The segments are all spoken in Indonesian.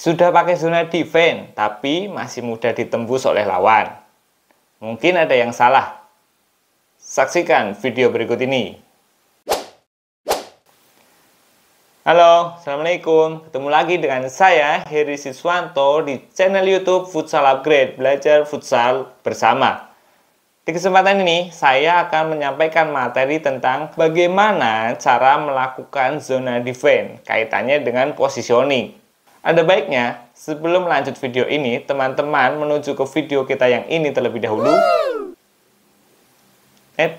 Sudah pakai zona defense, tapi masih mudah ditembus oleh lawan. Mungkin ada yang salah. Saksikan video berikut ini. Halo, Assalamualaikum. Ketemu lagi dengan saya, Heri Siswanto, di channel Youtube Futsal Upgrade, belajar futsal bersama. Di kesempatan ini, saya akan menyampaikan materi tentang bagaimana cara melakukan zona defense, kaitannya dengan positioning. Ada baiknya, sebelum lanjut video ini, teman-teman menuju ke video kita yang ini terlebih dahulu. Eh,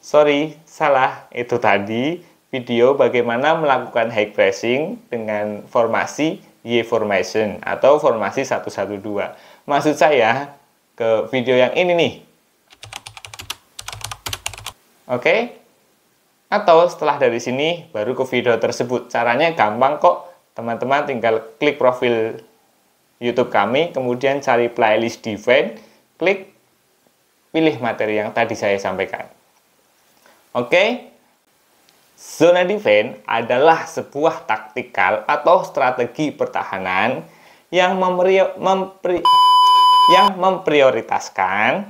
sorry, salah. Itu tadi video bagaimana melakukan high pressing dengan formasi Y formation atau formasi 112. Maksud saya ke video yang ini nih. Oke? Okay? Atau setelah dari sini baru ke video tersebut. Caranya gampang kok Teman-teman tinggal klik profil YouTube kami, kemudian cari playlist defend, klik pilih materi yang tadi saya sampaikan. Oke, okay? zona defense adalah sebuah taktikal atau strategi pertahanan yang mempri, yang memprioritaskan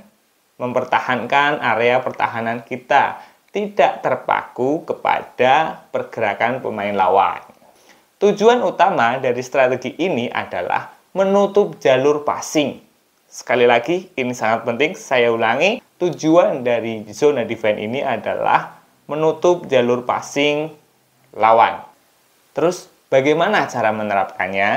mempertahankan area pertahanan kita, tidak terpaku kepada pergerakan pemain lawan. Tujuan utama dari strategi ini adalah menutup jalur passing. Sekali lagi, ini sangat penting, saya ulangi. Tujuan dari zona defense ini adalah menutup jalur passing lawan. Terus, bagaimana cara menerapkannya?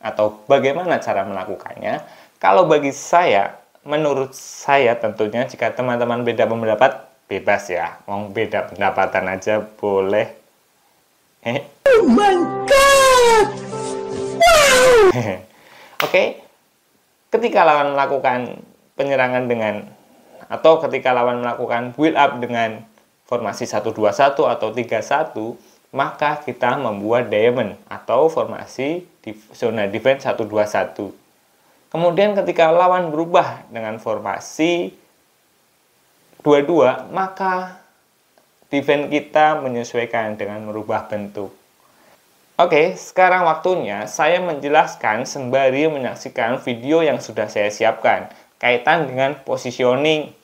Atau bagaimana cara melakukannya? Kalau bagi saya, menurut saya tentunya jika teman-teman beda pendapat, bebas ya. Mau beda pendapatan aja boleh oh my god. Wow. Oke. Okay. Ketika lawan melakukan penyerangan dengan atau ketika lawan melakukan build up dengan formasi 121 atau 31, maka kita membuat diamond atau formasi di zona defense 121. Kemudian ketika lawan berubah dengan formasi 22, maka Defense kita menyesuaikan dengan merubah bentuk. Oke, sekarang waktunya saya menjelaskan sembari menyaksikan video yang sudah saya siapkan kaitan dengan positioning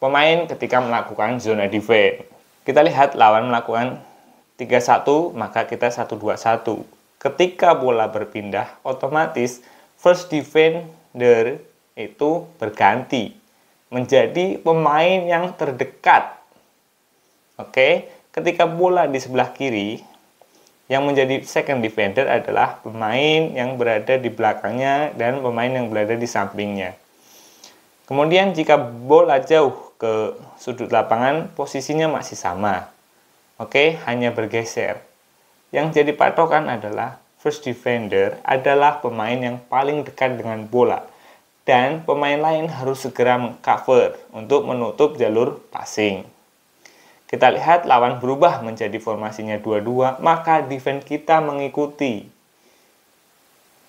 pemain ketika melakukan zona defense. Kita lihat lawan melakukan 3-1, maka kita 1-2-1. Ketika bola berpindah, otomatis first defender itu berganti menjadi pemain yang terdekat Oke, ketika bola di sebelah kiri, yang menjadi second defender adalah pemain yang berada di belakangnya dan pemain yang berada di sampingnya. Kemudian jika bola jauh ke sudut lapangan, posisinya masih sama. Oke, hanya bergeser. Yang jadi patokan adalah first defender adalah pemain yang paling dekat dengan bola dan pemain lain harus segera mengcover untuk menutup jalur passing. Kita lihat lawan berubah menjadi formasinya 2-2, maka defense kita mengikuti.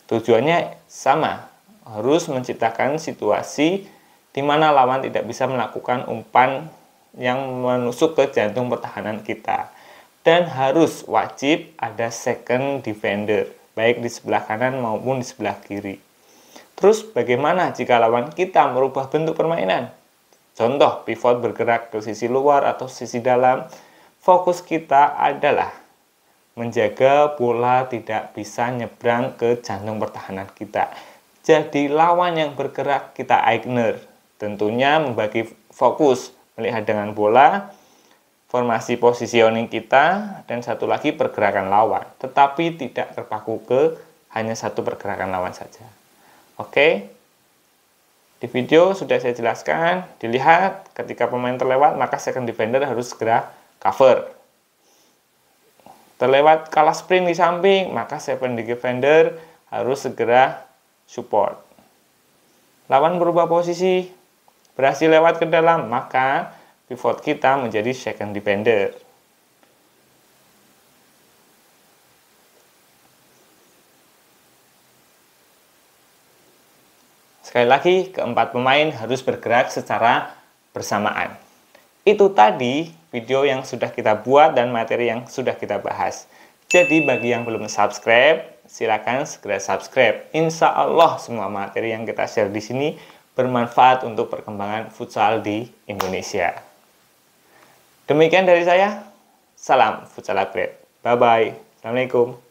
Tujuannya sama, harus menciptakan situasi di mana lawan tidak bisa melakukan umpan yang menusuk ke jantung pertahanan kita. Dan harus wajib ada second defender, baik di sebelah kanan maupun di sebelah kiri. Terus bagaimana jika lawan kita merubah bentuk permainan? Contoh, pivot bergerak ke sisi luar atau sisi dalam. Fokus kita adalah menjaga bola tidak bisa nyebrang ke jantung pertahanan kita. Jadi lawan yang bergerak kita aigner, Tentunya membagi fokus melihat dengan bola, formasi positioning kita, dan satu lagi pergerakan lawan. Tetapi tidak terpaku ke hanya satu pergerakan lawan saja. Oke, di video sudah saya jelaskan, dilihat ketika pemain terlewat maka second defender harus segera cover. Terlewat kalah sprint di samping, maka second defender harus segera support. Lawan berubah posisi, berhasil lewat ke dalam, maka pivot kita menjadi second defender. Sekali lagi, keempat pemain harus bergerak secara bersamaan. Itu tadi video yang sudah kita buat dan materi yang sudah kita bahas. Jadi bagi yang belum subscribe, silakan segera subscribe. Insya Allah semua materi yang kita share di sini bermanfaat untuk perkembangan futsal di Indonesia. Demikian dari saya. Salam futsal upgrade. Bye-bye. Assalamualaikum.